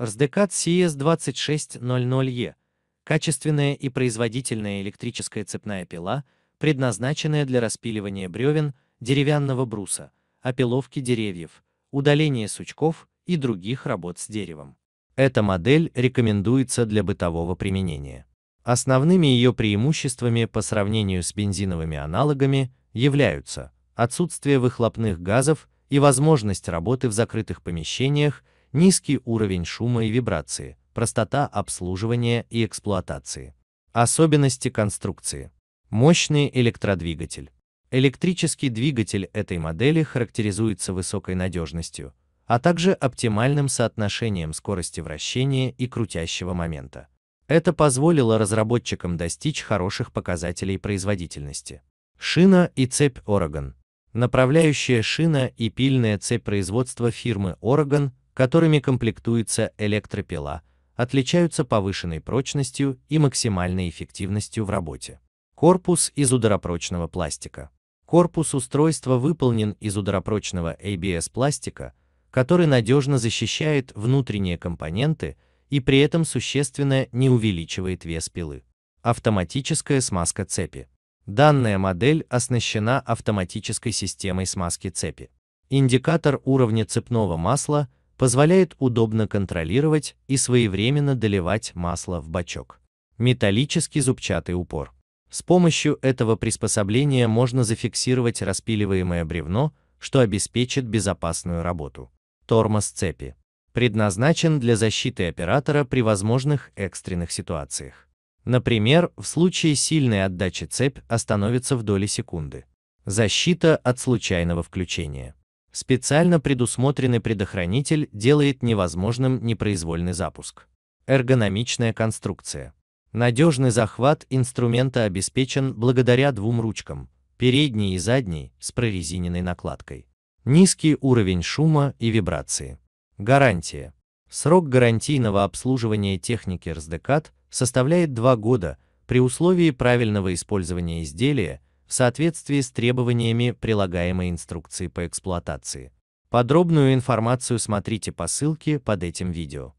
Рсдекат CS2600E – качественная и производительная электрическая цепная пила, предназначенная для распиливания бревен, деревянного бруса, опиловки деревьев, удаления сучков и других работ с деревом. Эта модель рекомендуется для бытового применения. Основными ее преимуществами по сравнению с бензиновыми аналогами являются отсутствие выхлопных газов и возможность работы в закрытых помещениях низкий уровень шума и вибрации, простота обслуживания и эксплуатации. Особенности конструкции. Мощный электродвигатель. Электрический двигатель этой модели характеризуется высокой надежностью, а также оптимальным соотношением скорости вращения и крутящего момента. Это позволило разработчикам достичь хороших показателей производительности. Шина и цепь Oregon. Направляющая шина и пильная цепь производства фирмы Oregon которыми комплектуется электропила, отличаются повышенной прочностью и максимальной эффективностью в работе. Корпус из ударопрочного пластика. Корпус устройства выполнен из ударопрочного ABS-пластика, который надежно защищает внутренние компоненты и при этом существенно не увеличивает вес пилы. Автоматическая смазка цепи. Данная модель оснащена автоматической системой смазки цепи. Индикатор уровня цепного масла – позволяет удобно контролировать и своевременно доливать масло в бачок. Металлический зубчатый упор. С помощью этого приспособления можно зафиксировать распиливаемое бревно, что обеспечит безопасную работу. Тормоз цепи. Предназначен для защиты оператора при возможных экстренных ситуациях. Например, в случае сильной отдачи цепь остановится в доли секунды. Защита от случайного включения. Специально предусмотренный предохранитель делает невозможным непроизвольный запуск. Эргономичная конструкция. Надежный захват инструмента обеспечен благодаря двум ручкам, передней и задней, с прорезиненной накладкой. Низкий уровень шума и вибрации. Гарантия. Срок гарантийного обслуживания техники РСДКАТ составляет 2 года при условии правильного использования изделия в соответствии с требованиями прилагаемой инструкции по эксплуатации. Подробную информацию смотрите по ссылке под этим видео.